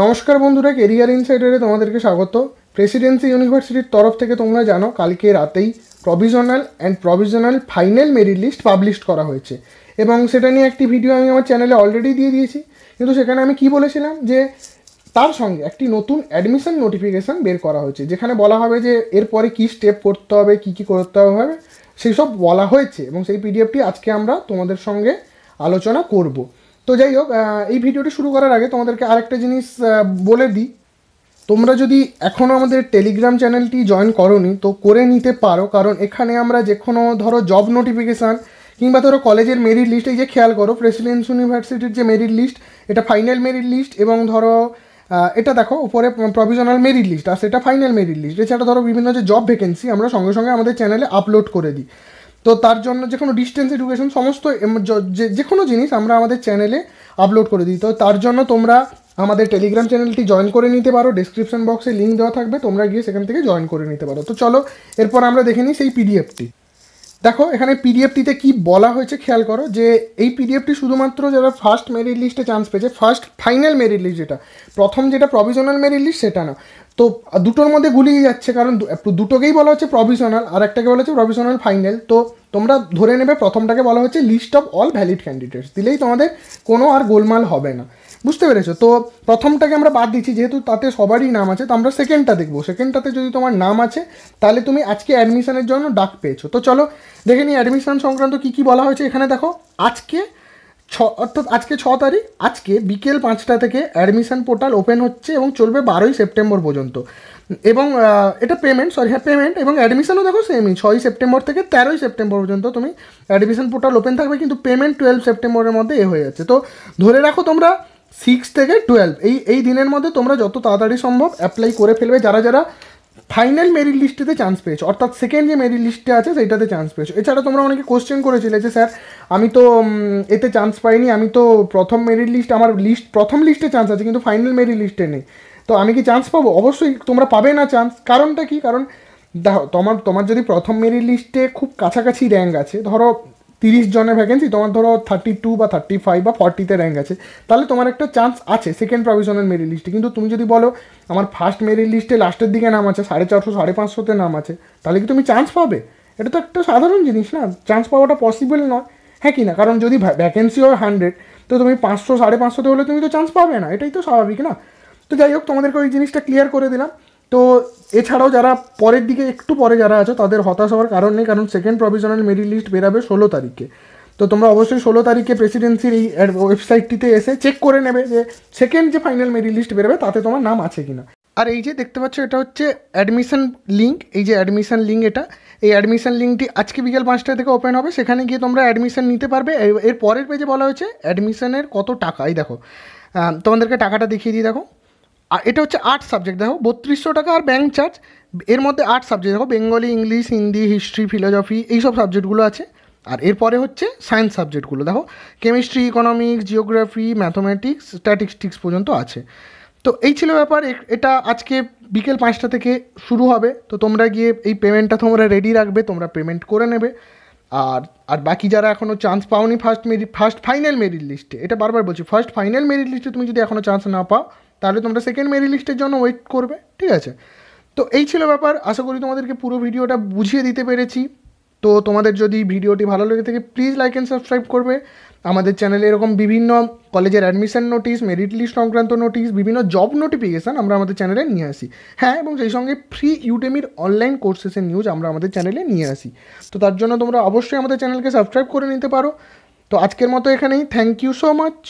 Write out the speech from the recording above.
নমস্কার বন্ধুরা কেরিয়ার ইনসাইডারে তোমাদেরকে স্বাগত প্রেসিডেন্সি ইউনিভার্সিটির তরফ থেকে তোমরা জানো কালকে রাতেই provisional and provisional final merit list publish করা হয়েছে এবং সেটা নিয়ে একটি ভিডিও আমি আমার চ্যানেলে অলরেডি দিয়ে দিয়েছি কিন্তু সেখানে আমি কি বলেছিলাম যে তার সঙ্গে একটি নতুন অ্যাডমিশন নোটিফিকেশান বের করা হয়েছে যেখানে বলা হবে যে এরপরে কি স্টেপ করতে হবে কি কি করতে হবে সেই সব বলা হয়েছে এবং সেই পিডিএফটি আজকে আমরা তোমাদের সঙ্গে আলোচনা করবো তো যাই হোক এই ভিডিওটি শুরু করার আগে তোমাদেরকে আরেকটা জিনিস বলে দিই তোমরা যদি এখনও আমাদের টেলিগ্রাম চ্যানেলটি জয়েন করনি তো করে নিতে পারো কারণ এখানে আমরা যে কোনো ধরো জব নোটিফিকেশান কিংবা ধরো কলেজের মেরিট লিস্ট এই যে খেয়াল করো প্রেসিডেন্স ইউনিভার্সিটির যে মেরিট লিস্ট এটা ফাইনাল মেরিট লিস্ট এবং ধরো এটা দেখো উপরে প্রভিশনাল মেরিট লিস্ট আর সেটা ফাইনাল মেরিট লিস্ট এছাড়া ধরো বিভিন্ন যে জব ভ্যাকেন্সি আমরা সঙ্গে সঙ্গে আমাদের চ্যানেলে আপলোড করে দিই তো তার জন্য যে কোনো ডিস্টেন্স এডুকেশন সমস্ত যে কোনো জিনিস আমরা আমাদের চ্যানেলে আপলোড করে দিই তো তার জন্য তোমরা আমাদের টেলিগ্রাম চ্যানেলটি জয়েন করে নিতে পারো ডিসক্রিপশন বক্সে লিঙ্ক দেওয়া থাকবে তোমরা গিয়ে সেখান থেকে জয়েন করে নিতে পারো তো চলো এরপর আমরা দেখে নিই সেই পিডিএফটি দেখো এখানে পিডিএফটিতে কি বলা হয়েছে খেয়াল করো যে এই পিডিএফটি শুধুমাত্র যারা ফার্স্ট মেরিট লিস্টে চান্স পেয়েছে ফার্স্ট ফাইনাল মেরিট লিস্ট যেটা প্রথম যেটা প্রভিজনাল মেরিট লিস্ট সেটা না তো দুটোর মধ্যে গুলিয়ে যাচ্ছে কারণ দুটোকেই বলা হচ্ছে প্রভিশনাল আর একটাকে বলা হচ্ছে প্রভিশনাল ফাইনাল তো তোমরা ধরে নেবে প্রথমটাকে বলা হচ্ছে list of all valid candidates দিলেই তোমাদের কোনো আর গোলমাল হবে না বুঝতে পেরেছো তো প্রথমটাকে আমরা বাদ দিচ্ছি যেহেতু তাতে সবারই নাম আছে তো আমরা সেকেন্ডটা দেখবো সেকেন্ডটাতে যদি তোমার নাম আছে তাহলে তুমি আজকে অ্যাডমিশনের জন্য ডাক পেয়েছো তো চলো দেখে নিই অ্যাডমিশন সংক্রান্ত কী কী বলা হয়েছে এখানে দেখো আজকে ছ অর্থাৎ আজকে ছ তারিখ আজকে বিকেল পাঁচটা থেকে অ্যাডমিশান পোর্টাল ওপেন হচ্ছে এবং চলবে বারোই সেপ্টেম্বর পর্যন্ত এবং এটা পেমেন্ট সরি হ্যাঁ পেমেন্ট এবং অ্যাডমিশানও দেখো সেমই ছয়ই সেপ্টেম্বর থেকে তেরোই সেপ্টেম্বর পর্যন্ত তুমি অ্যাডমিশান পোর্টাল ওপেন থাকবে কিন্তু পেমেন্ট টুয়েলভ সেপ্টেম্বরের মধ্যে এ হয়ে যাচ্ছে তো ধরে রাখো তোমরা সিক্স থেকে টুয়েলভ এই এই দিনের মধ্যে তোমরা যত তাড়াতাড়ি সম্ভব অ্যাপ্লাই করে ফেলবে যারা যারা ফাইনাল মেরিট লিস্টেতে চান্স পেয়েছো অর্থাৎ সেকেন্ড যে মেরিট লিস্টে আছে সেইটাতে চান্স পেয়েছো এছাড়া তোমরা অনেকে কোশ্চেন করেছিলে যে স্যার আমি তো এতে চান্স পাইনি আমি তো প্রথম মেরিট লিস্ট আমার লিস্ট প্রথম লিস্টে চান্স আছে কিন্তু ফাইনাল মেরিট লিস্টে নেই তো আমি কি চান্স পাবো অবশ্যই তোমরা পাবে না চান্স কারণটা কি কারণ দেখো তোমার তোমার যদি প্রথম মেরিট লিস্টে খুব কাছাকাছি র্যাঙ্ক আছে ধরো তিরিশ জনের ভ্যাকেন্সি তোমার ধরো থার্টি টু বা থার্টি ফাইভ বা ফর্টিতে র্যাঙ্ক আছে তাহলে তোমার একটা চান্স আছে সেকেন্ড প্রভিশনের মেরিট লিস্টে কিন্তু তুমি যদি বলো আমার ফার্স্ট মেরিট লিস্টে লাস্টের দিকে নাম আছে সাড়ে চারশো সাড়ে পাঁচশোতে নাম আছে তাহলে কি তুমি চান্স পাবে এটা তো একটা সাধারণ জিনিস না চান্স পাওয়াটা পসিবল নয় হ্যাঁ কি না কারণ যদি ভ্যাকেন্সি হয় হান্ড্রেড তো তুমি পাঁচশো সাড়ে পাঁচশোতে হলে তুমি তো চান্স পাবে না এটাই তো স্বাভাবিক না তো যাই হোক তোমাদেরকে ওই জিনিসটা ক্লিয়ার করে দিলাম তো এছাড়াও যারা পরের দিকে একটু পরে যারা আছো তাদের হতাশ হওয়ার কারণ নেই কারণ সেকেন্ড প্রভিশনাল মেরিট লিস্ট বেরাবে ষোলো তারিখে তো তোমরা অবশ্যই ষোলো তারিখে প্রেসিডেন্সির এই ওয়েবসাইটটিতে এসে চেক করে নেবে যে সেকেন্ড যে ফাইনাল মেরিট লিস্ট বেরোবে তাতে তোমার নাম আছে কি না আর এই যে দেখতে পাচ্ছ এটা হচ্ছে অ্যাডমিশন লিঙ্ক এই যে অ্যাডমিশন লিঙ্ক এটা এই অ্যাডমিশন লিঙ্কটি আজকে বিকেল পাঁচটা থেকে ওপেন হবে সেখানে গিয়ে তোমরা অ্যাডমিশন নিতে পারবে এর পরের পেজে বলা হয়েছে অ্যাডমিশনের কত টাকা এই দেখো তোমাদেরকে টাকাটা দেখিয়ে দিই দেখো আর এটা হচ্ছে আর্ট সাবজেক্ট দেখো বত্রিশশো টাকা আর ব্যাঙ্ক চার্জ এর মধ্যে আর্ট সাবজেক্ট দেখো Bengali English Hindi history philosophy এইসব সাবজেক্টগুলো আছে আর এরপরে হচ্ছে সায়েন্স সাবজেক্টগুলো দেখো chemistry economics geography mathematics statistics পর্যন্ত আছে তো এই ছিল ব্যাপার এটা আজকে বিকেল পাঁচটা থেকে শুরু হবে তো তোমরা গিয়ে এই পেমেন্টটা তোমরা রেডি রাখবে তোমরা পেমেন্ট করে নেবে আর আর বাকি যারা এখনও চান্স পাওনি first merit first final merit লিস্টে এটা বারবার বলছি ফার্স্ট ফাইনাল মেরিট লিস্টে তুমি যদি এখনও চান্স না পাও তাহলে তোমরা সেকেন্ড মেরি লিস্টের জন্য ওয়েট করবে ঠিক আছে তো এই ছিল ব্যাপার আশা করি তোমাদেরকে পুরো ভিডিওটা বুঝিয়ে দিতে পেরেছি তো তোমাদের যদি ভিডিওটি ভালো লেগে থাকে প্লিজ লাইক অ্যান্ড সাবস্ক্রাইব করবে আমাদের চ্যানেলে এরকম বিভিন্ন কলেজের অ্যাডমিশন নোটিশ মেরিট লিস্ট সংক্রান্ত নোটিশ বিভিন্ন জব নোটিফিকেশান আমরা আমাদের চ্যানেলে নিয়ে আসি হ্যাঁ এবং সেই সঙ্গে ফ্রি ইউটেমির অনলাইন কোর্সেসের নিউজ আমরা আমাদের চ্যানেলে নিয়ে আসি তো তার জন্য তোমরা অবশ্যই আমাদের চ্যানেলকে সাবস্ক্রাইব করে নিতে পারো তো আজকের মতো এখানেই থ্যাংক ইউ সো মাচ